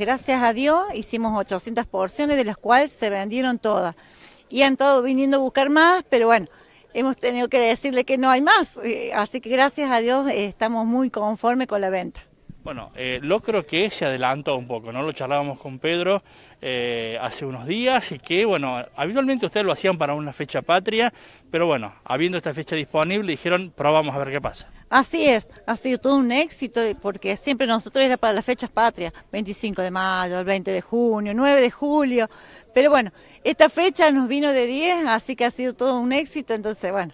Gracias a Dios hicimos 800 porciones, de las cuales se vendieron todas. Y han todo viniendo a buscar más, pero bueno, hemos tenido que decirle que no hay más. Eh, así que gracias a Dios eh, estamos muy conformes con la venta. Bueno, eh, lo creo que se adelantó un poco, ¿no? Lo charlábamos con Pedro eh, hace unos días y que, bueno, habitualmente ustedes lo hacían para una fecha patria, pero bueno, habiendo esta fecha disponible, dijeron, probamos a ver qué pasa. Así es, ha sido todo un éxito eh, porque siempre nosotros era para las fechas patrias, 25 de mayo, el 20 de junio, 9 de julio, pero bueno, esta fecha nos vino de 10, así que ha sido todo un éxito, entonces, bueno,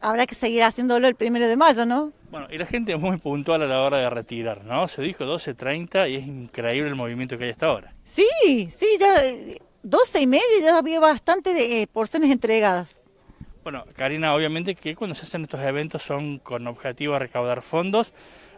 habrá que seguir haciéndolo el primero de mayo, ¿no? Bueno, y la gente es muy puntual a la hora de retirar, ¿no? Se dijo 12.30 y es increíble el movimiento que hay hasta ahora. Sí, sí, ya 12 y media ya había bastante de eh, porciones entregadas. Bueno, Karina, obviamente que cuando se hacen estos eventos son con objetivo de recaudar fondos.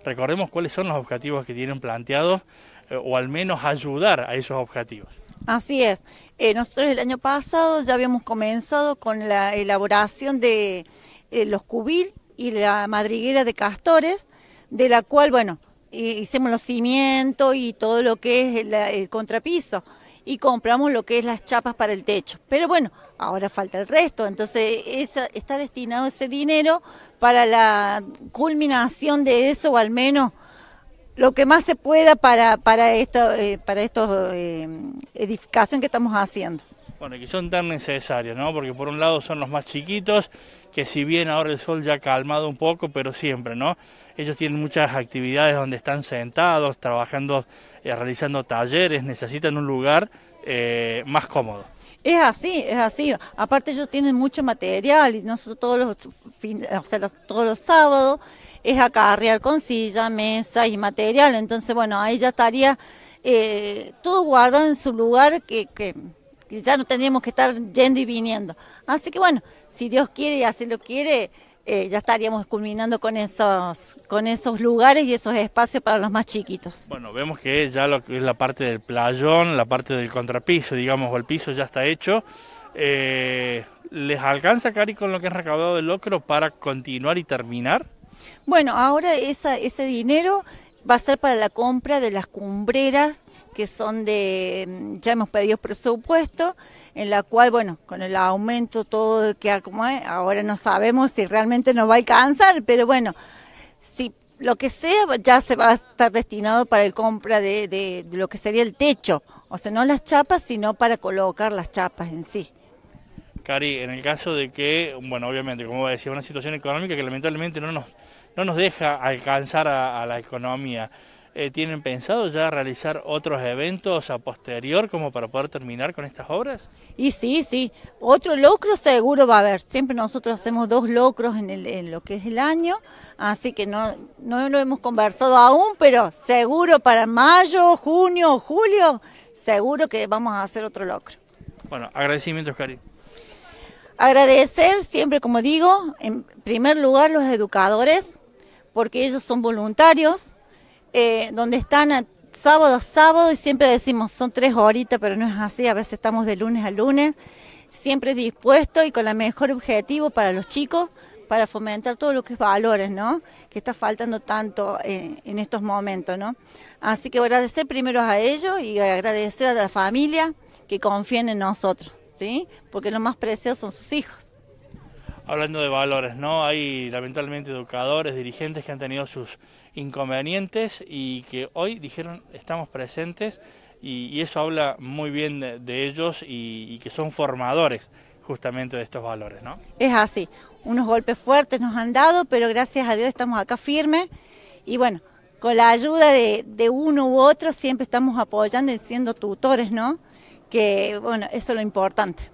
Recordemos cuáles son los objetivos que tienen planteados eh, o al menos ayudar a esos objetivos. Así es. Eh, nosotros el año pasado ya habíamos comenzado con la elaboración de eh, los cubil y la madriguera de castores, de la cual, bueno, hicimos los cimientos y todo lo que es el, contrapiso y compramos lo que es las chapas para el techo. Pero bueno, ahora falta el resto, entonces esa, está destinado ese dinero para la culminación de eso o al menos lo que más se pueda para, para, esta, eh, eh, edificación que estamos haciendo. Bueno, que son tan necesarios, ¿no? Porque por un lado son los más chiquitos, que si bien ahora el sol ya ha calmado un poco, pero siempre, ¿no? Ellos tienen muchas actividades donde están sentados, trabajando, eh, realizando talleres, necesitan un lugar eh, más cómodo. Es así, es así. Aparte ellos tienen mucho material y nosotros todos los, fin, o sea, todos los sábados es acarrear con silla, mesa y material. Entonces, bueno, ahí ya estaría eh, todo guardado en su lugar que ya no tendríamos que estar yendo y viniendo. Así que bueno, si Dios quiere y así lo quiere, eh, ya estaríamos culminando con esos, con esos lugares y esos espacios para los más chiquitos. Bueno, vemos que ya lo que es la parte del playón, la parte del contrapiso, digamos, o el piso ya está hecho. Eh, ¿Les alcanza, Cari, con lo que han recaudado del locro para continuar y terminar? Bueno, ahora esa, ese dinero va a ser para la compra de las cumbreras que son de, mm, ya hemos pedido presupuesto, en la cual, bueno, con el aumento todo que como ahora no sabemos si realmente nos va a alcanzar, pero bueno, si lo que sea ya se va a estar destinado para la compra de, de lo que sería el techo, o sea, no las chapas, sino para colocar las chapas en sí. Cari, en el caso de que, bueno, obviamente, como decía, una situación económica que lamentablemente no nos, nos deja alcanzar a, la economía. Eh, ¿Tienen pensado ya realizar otros eventos a posterior como para poder terminar con estas obras? Y sí, sí, otro locro seguro va a haber. Siempre nosotros hacemos dos locros en, lo que es el año, así que no, no lo hemos conversado aún, pero seguro para mayo, junio, julio, seguro que vamos a hacer otro locro. Bueno, agradecimientos, Cari. Agradecer siempre, como digo, en primer lugar los educadores, porque ellos son voluntarios, eh, donde están sábado a sábado y siempre decimos, son tres horitas, pero no es así, a veces estamos de lunes a lunes, siempre dispuestos y con el mejor objetivo para los chicos, para fomentar todo lo que es valores, ¿no? Que está faltando tanto eh, en estos momentos, ¿no? Así que agradecer primero a ellos y agradecer a la familia que confíen en nosotros. Porque lo más precioso son sus hijos. Hablando de valores, ¿no? Hay lamentablemente educadores, dirigentes que han tenido sus inconvenientes y que hoy dijeron estamos presentes y, eso habla muy bien de, ellos y, que son formadores justamente de estos valores, ¿no? Es así, unos golpes fuertes nos han dado, pero gracias a Dios estamos acá firmes y bueno, con la ayuda de, de uno u otro siempre estamos apoyando y siendo tutores, ¿no? que bueno, eso es lo importante.